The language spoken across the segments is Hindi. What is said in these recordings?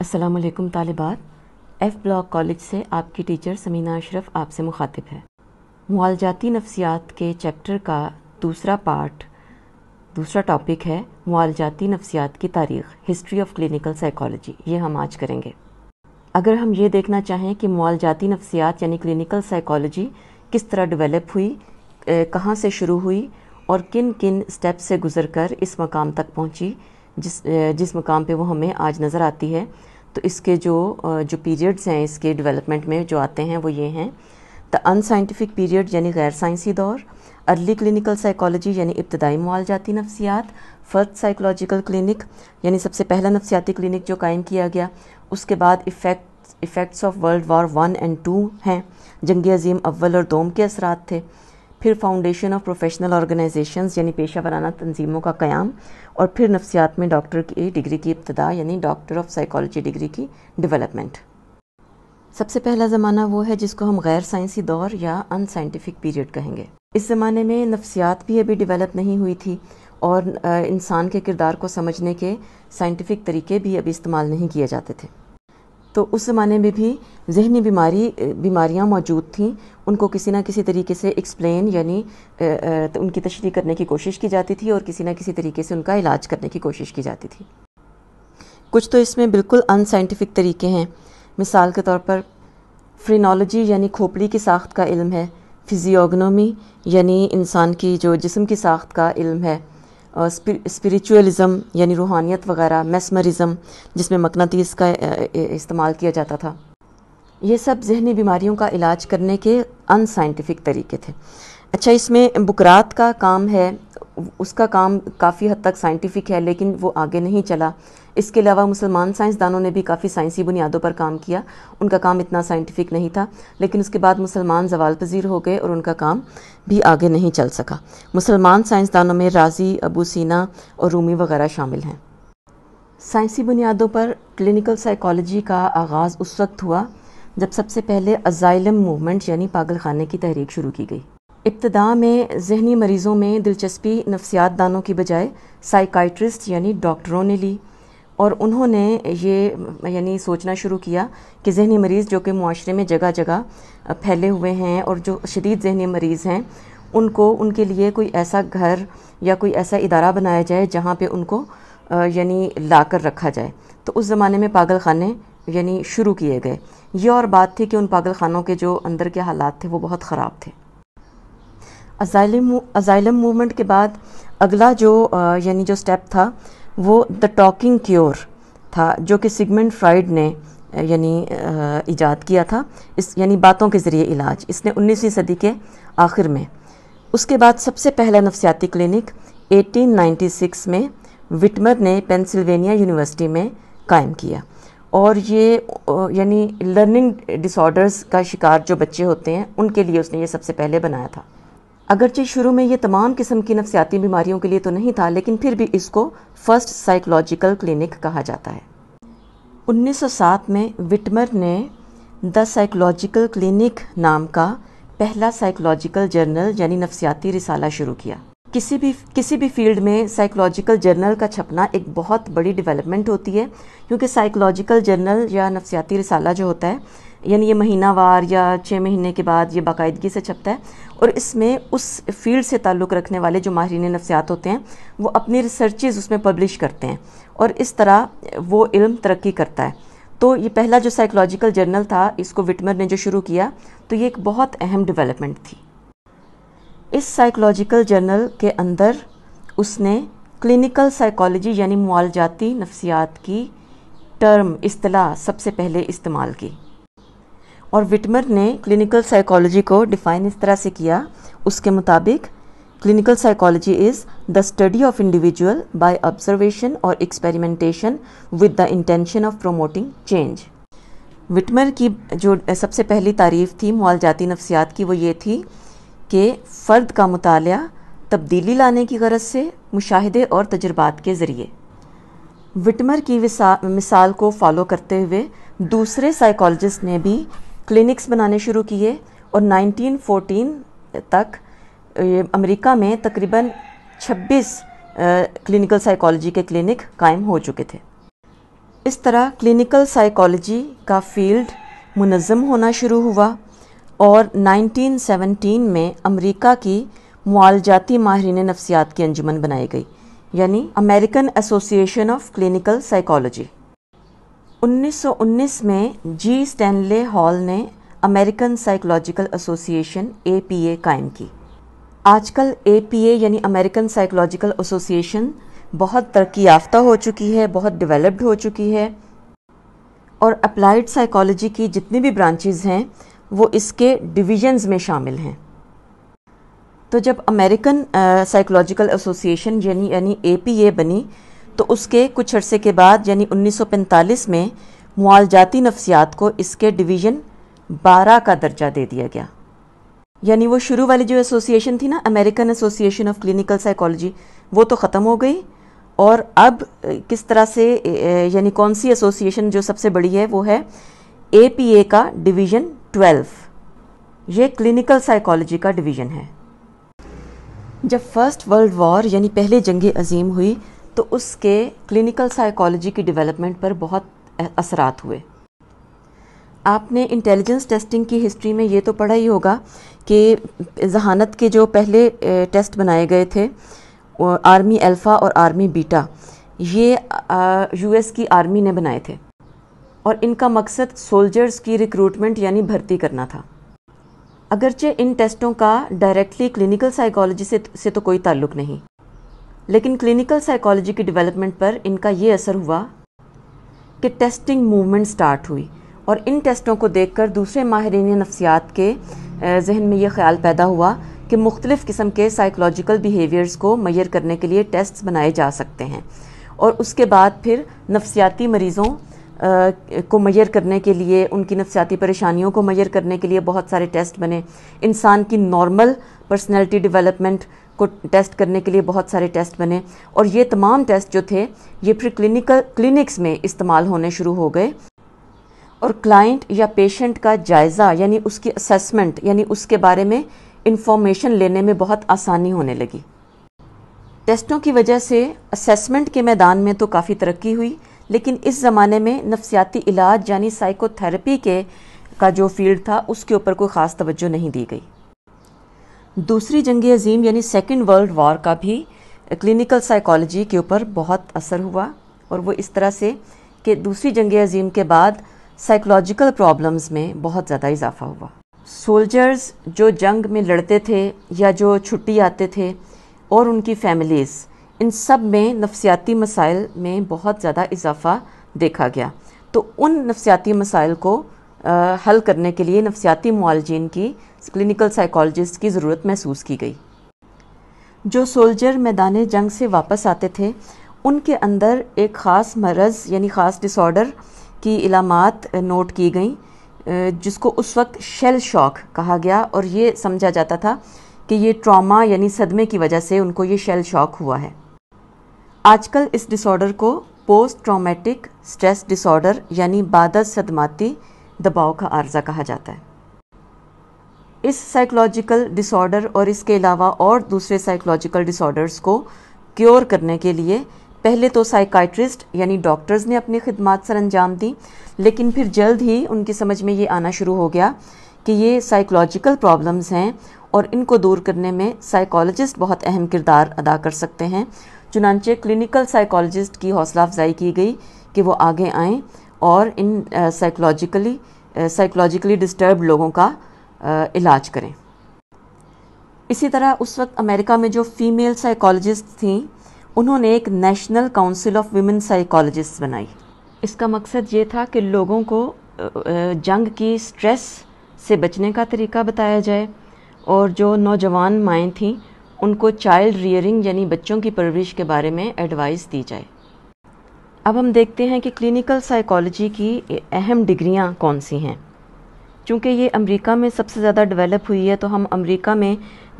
असलकम तालिबात एफ़ ब्लॉक कॉलेज से आपकी टीचर समीना अशरफ आपसे मुखातिब है मुआलजाती नफ्सियात के चैप्टर का दूसरा पार्ट दूसरा टॉपिक है मुआलजाती नफ्सियात की तारीख हिस्ट्री ऑफ क्लिनिकल साइकोलॉजी ये हम आज करेंगे अगर हम ये देखना चाहें कि मुआलजाती नफ्सियात यानी क्लिनिकल साइकोलॉजी किस तरह डिवेलप हुई कहाँ से शुरू हुई और किन किन स्टेप से गुजर कर इस मकाम तक पहुँची जिस जिस मुकाम पे वो हमें आज नज़र आती है तो इसके जो जो पीरियड्स हैं इसके डेवलपमेंट में जो आते हैं वो ये हैं द अनसाइंटिफिक पीरियड यानी गैर साइंसी दौर अर्ली क्लिनिकल साइकोलॉजी यानी इब्तदाई मुआलजाती नफसियात फर्स्ट साइकोलॉजिकल क्लिनिक यानी सबसे पहला नफसियाती क्लिनिक जो कायम किया गया उसके बाद effect effects of world war one and two हैं जंग अजीम अव्वल और दोम के असरात थे फिर फाउंडेशन ऑफ प्रोफेशनल ऑर्गेनाइजेशन यानी पेशा वराना तंजीमों का क़्याम और फिर नफ्सियात में डॉक्टर की डिग्री की इब्तदा यानी डॉक्टर ऑफ साइकोलॉजी डिग्री की डिवेलपमेंट सबसे पहला ज़माना वो है जिसको हम गैर साइंसी दौर या अनसाइंटिफिक पीरियड कहेंगे इस ज़माने में नफ्सियात भी अभी डिवेलप नहीं हुई थी और इंसान के किरदार को समझने के साइंटिफिक तरीके भी अभी इस्तेमाल नहीं किए जाते थे तो उस ज़माने में भी जहनी बीमारी बीमारियाँ मौजूद थीं उनको किसी ना किसी तरीके से एक्सप्लेन यानी तो उनकी तशरी करने की कोशिश की जाती थी और किसी ना किसी तरीके से उनका इलाज करने की कोशिश की जाती थी कुछ तो इसमें बिल्कुल अनसाइंटिफिक तरीके हैं मिसाल के तौर पर फ्रीनोलॉजी यानी खोपड़ी की साख्त का इल्म है फिजियोगनोमी यानी इंसान की जो जिस्म की साख्त का इल्म है स्पिरिचुअलिज़म यानी रूहानियत वगैरह मेस्मरिज़म जिसमें मकनातीस का इस्तेमाल किया जाता था ये सब जहनी बीमारियों का इलाज करने के अनसाइंटिफिक तरीके थे अच्छा इसमें बुकरात का काम है उसका काम काफ़ी हद तक साइंटिफिक है लेकिन वो आगे नहीं चला इसके अलावा मुसलमान साइंसदानों ने भी काफ़ी साइंसी बुनियादों पर काम किया उनका काम इतना साइंटिफिक नहीं था लेकिन उसके बाद मुसलमान जवाल पजीर हो गए और उनका काम भी आगे नहीं चल सका मुसलमान साइंसदानों में राजी अबू सीना और रूमी वगैरह शामिल हैं साइंसी बुनियादों पर क्लिनिकल साइकोलॉजी का आगाज़ उस वक्त हुआ जब सबसे पहले अजाइलम मूवमेंट यानी पागल खाने की तहरीक शुरू की गई इब्तदा में जहनी मरीज़ों में दिलचस्पी नफसियात दानों की बजाय साइकाइट्रिस्ट यानी डॉक्टरों ने ली और उन्होंने ये यानी सोचना शुरू किया कि जहनी मरीज़ जो कि माशरे में जगह जगह फैले हुए हैं और जो शदीद जहनी मरीज़ हैं उनको उनके लिए कोई ऐसा घर या कोई ऐसा इदारा बनाया जाए जहाँ पर उनको यानी ला कर रखा जाए तो उस ज़माने में पागल खाने यानी शुरू किए गए ये और बात थी कि उन पागल खानों के जो अंदर के हालात थे वो बहुत ख़राब थे अजाइलम मूवमेंट के बाद अगला जो यानी जो स्टेप था वो द टॉकिंग क्योर था जो कि सिगमेंट फ्राइड ने यानी ईजाद किया था इस यानी बातों के ज़रिए इलाज इसने 19वीं सदी के आखिर में उसके बाद सबसे पहला नफसियाती क्लिनिक 1896 में विटमर ने पेंसिल्वेनिया यूनिवर्सिटी में कायम किया और ये यानी लर्निंग डिसऑर्डर्स का शिकार जो बच्चे होते हैं उनके लिए उसने ये सबसे पहले बनाया था अगरचे शुरू में ये तमाम किस्म की नफसियाती बीमारियों के लिए तो नहीं था लेकिन फिर भी इसको फर्स्ट साइकोलॉजिकल क्लिनिक कहा जाता है 1907 में विटमर ने द साइकोलॉजिकल क्लिनिक नाम का पहला साइकोलॉजिकल जर्नल यानी नफसियाती रिसाला शुरू किया किसी भी किसी भी फील्ड में साइकोलॉजिकल जर्नल का छपना एक बहुत बड़ी डेवलपमेंट होती है क्योंकि साइकोलॉजिकल जर्नल या नफसियाती रिसाला जो होता है यानी ये महीनावार या छः महीने के बाद ये बाकायदगी से छपता है और इसमें उस फील्ड से ताल्लुक़ रखने वाले जो माहरीन नफसियात होते हैं वो अपनी रिसर्चेज़ उसमें पब्लिश करते हैं और इस तरह वो इल्म तरक्की करता है तो ये पहला जो साइकोलॉजिकल जर्नल था इसको विटमर ने जो शुरू किया तो ये एक बहुत अहम डेवलपमेंट थी इस साइकोलॉजिकल जर्नल के अंदर उसने क्लिनिकल साइकोलॉजी यानी मुआलजाती नफसियात की टर्म अतलाह सबसे पहले इस्तेमाल की और विटमर ने क्लिनिकल साइकोलॉजी को डिफाइन इस तरह से किया उसके मुताबिक clinical psychology is the study of individual by observation और experimentation with the intention of promoting change Witmer की जो सबसे पहली तारीफ थी मोल जाती नफ्सियात की वो ये थी कि फ़र्द का मताल तब्दीली लाने की गरज से मुशाहदे और तजुर्बात के ज़रिए विटमर की मिसाल को फॉलो करते हुए दूसरे साइकोलॉजिस्ट ने भी क्लिनिक्स बनाने शुरू किए और 1914 तक अमेरिका में तकरीबन 26 क्लिनिकल साइकोलॉजी के क्लिनिक कायम हो चुके थे इस तरह क्लिनिकल साइकोलॉजी का फील्ड मुनज़म होना शुरू हुआ और 1917 में अमेरिका की मुआलजाती माहरीन नफ्सियात की अंजुमन बनाई गई यानी American association of clinical psychology 1919 में जी स्टैनले हॉल ने अमेरिकन साइकोलॉजिकल एसोसिएशन ए कायम की आजकल ए यानी अमेरिकन साइकोलॉजिकल एसोसिएशन बहुत तरक्की याफ्ता हो चुकी है बहुत डेवलप्ड हो चुकी है और अप्लाइड साइकोलॉजी की जितनी भी ब्रांचेज हैं वो इसके डिविजन्स में शामिल हैं तो जब अमेरिकन साइकोलॉजिकल एसोसिएशन यानी यानी ए बनी तो उसके कुछ अरसे के बाद यानी 1945 में मुआलजाती नफ्सियात को इसके डिवीज़न 12 का दर्जा दे दिया गया यानी वो शुरू वाली जो एसोसिएशन थी ना American association of clinical psychology वो तो ख़त्म हो गई और अब किस तरह से यानी कौन सी एसोसिएशन जो सबसे बड़ी है वो है ए का डिवीज़न ट्वेल्व ये क्लिनिकल साइकोलॉजी का डिवीज़न है जब फर्स्ट वर्ल्ड वॉर यानी पहले जंग अजीम हुई तो उसके क्लिनिकल साइकोलॉजी की डेवलपमेंट पर बहुत असरात हुए आपने इंटेलिजेंस टेस्टिंग की हिस्ट्री में ये तो पढ़ा ही होगा कि जहानत के जो पहले टेस्ट बनाए गए थे आर्मी अल्फ़ा और आर्मी बीटा ये यूएस की आर्मी ने बनाए थे और इनका मकसद सोल्जर्स की रिक्रूटमेंट यानी भर्ती करना था अगरचे इन टेस्टों का डायरेक्टली क्लिनिकल साइकोलॉजी से, से तो कोई ताल्लुक नहीं लेकिन क्लिनिकल साइकोलॉजी की डेवलपमेंट पर इनका ये असर हुआ कि टेस्टिंग मूवमेंट स्टार्ट हुई और इन टेस्टों को देखकर दूसरे माहरीन नफ्सियात के जहन में ये ख्याल पैदा हुआ कि मुख्तलिफ़ किस्म के साइकोलॉजिकल बिहेवियर्स को मैयर करने के लिए टेस्ट बनाए जा सकते हैं और उसके बाद फिर नफसियाती मरीज़ों को मैयर करने के लिए उनकी नफसियाती परेशानियों को मैयर करने के लिए बहुत सारे टेस्ट बने इंसान की नॉर्मल पर्सनैलिटी डिवेलपमेंट को टेस्ट करने के लिए बहुत सारे टेस्ट बने और ये तमाम टेस्ट जो थे ये फिर क्लिनिकल क्लिनिक्स में इस्तेमाल होने शुरू हो गए और क्लाइंट या पेशेंट का जायज़ा यानी उसकी असेसमेंट यानी उसके बारे में इंफॉर्मेशन लेने में बहुत आसानी होने लगी टेस्टों की वजह से असेसमेंट के मैदान में तो काफ़ी तरक्की हुई लेकिन इस ज़माने में नफसियाती इलाज यानी साइकोथेरेपी के का जो फील्ड था उसके ऊपर कोई ख़ास तवज्जो नहीं दी गई दूसरी जंग अजीम यानी सेकेंड वर्ल्ड वॉर का भी क्लिनिकल साइकोलॉजी के ऊपर बहुत असर हुआ और वो इस तरह से कि दूसरी जंग अजीम के बाद साइकोलॉजिकल प्रॉब्लम्स में बहुत ज़्यादा इजाफा हुआ सोल्जर्स जो जंग में लड़ते थे या जो छुट्टी आते थे और उनकी फैमिलीज़ इन सब में नफसियाती मसाइल में बहुत ज़्यादा इजाफा देखा गया तो उन नफसियाती मसाइल को हल करने के लिए नफसियाती मालजीन की क्लिनिकल साइकोलॉजिस्ट की ज़रूरत महसूस की गई जो सोल्जर मैदान जंग से वापस आते थे उनके अंदर एक ख़ास मरज़ यानी ख़ास डिसऑर्डर की इलामत नोट की गई जिसको उस वक्त शेल शॉक कहा गया और ये समझा जाता था कि ये ट्रॉमा यानी सदमे की वजह से उनको ये शेल शॉक हुआ है आजकल इस डिसऑर्डर को पोस्ट ट्रॉमेटिक स्ट्रेस डिसऑर्डर यानी बाद सदमाती दबाव का आर्जा कहा जाता है इस साइकोलॉजिकल डिसऑर्डर और इसके अलावा और दूसरे साइकोलॉजिकल डिसऑर्डर्स को क्योर करने के लिए पहले तो साइकाइट्रिस्ट यानी डॉक्टर्स ने अपनी खिदमत सर अंजाम दी लेकिन फिर जल्द ही उनकी समझ में ये आना शुरू हो गया कि ये साइकोलॉजिकल प्रॉब्लम्स हैं और इनको दूर करने में साइकोलॉजिस्ट बहुत अहम किरदार अदा कर सकते हैं चुनानचे क्लिनिकल साइकोलॉजिस्ट की हौसला अफजाई की गई कि वो आगे आएँ और इन साइकोलॉजिकली साइकोलॉजिकली डिस्टर्ब लोगों का uh, इलाज करें इसी तरह उस वक्त अमेरिका में जो फीमेल साइकोलॉजिस्ट थी उन्होंने एक national council of women psychologist बनाई इसका मकसद ये था कि लोगों को जंग की स्ट्रेस से बचने का तरीका बताया जाए और जो नौजवान माएँ थीं उनको चाइल्ड रियरिंग यानी बच्चों की परवरिश के बारे में एडवाइस दी जाए अब हम देखते हैं कि क्लिनिकल साइकोलॉजी की अहम डिग्रियां कौन सी हैं चूँकि ये अमेरिका में सबसे ज़्यादा डेवलप हुई है तो हम अमेरिका में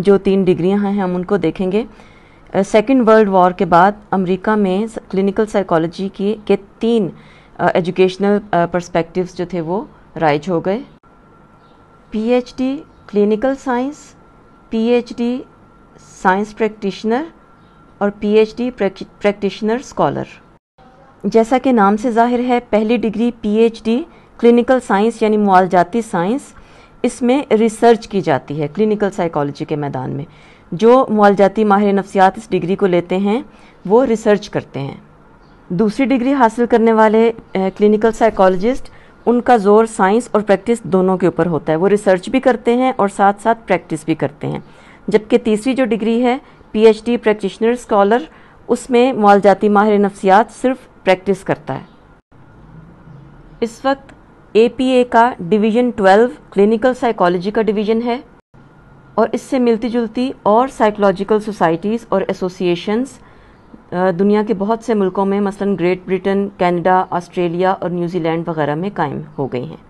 जो तीन डिग्रियां हैं हम उनको देखेंगे सेकेंड वर्ल्ड वॉर के बाद अमेरिका में क्लिनिकल साइकोलॉजी की के तीन एजुकेशनल परस्पेक्टिव जो थे वो राइज हो गए PhD clinical science PhD science practitioner और पीएचडी प्रैक्टिशनर स्कॉलर जैसा कि नाम से जाहिर है पहली डिग्री पीएचडी क्लिनिकल साइंस यानी मुआलजाती साइंस इसमें रिसर्च की जाती है क्लिनिकल साइकोलॉजी के मैदान में जो मुआलजाती माहिर नफसियात इस डिग्री को लेते हैं वो रिसर्च करते हैं दूसरी डिग्री हासिल करने वाले क्लिनिकल साइकोलॉजिस्ट उनका ज़ोर साइंस और प्रैक्टिस दोनों के ऊपर होता है वो रिसर्च भी करते हैं और साथ साथ प्रैक्टिस भी करते हैं जबकि तीसरी जो डिग्री है पीएचडी प्रैक्टिशनर स्कॉलर उसमें मुआलजाती माहिर नफसियात सिर्फ प्रैक्टिस करता है इस वक्त ए का डिवीज़न 12 क्लिनिकल साइकोलॉजी का डिवीज़न है और इससे मिलती जुलती और साइकोलॉजिकल सोसाइटीज़ और एसोसिएशंस दुनिया के बहुत से मुल्कों में मसलन ग्रेट ब्रिटेन कनाडा ऑस्ट्रेलिया और न्यूजीलैंड वगैरह में कायम हो गई हैं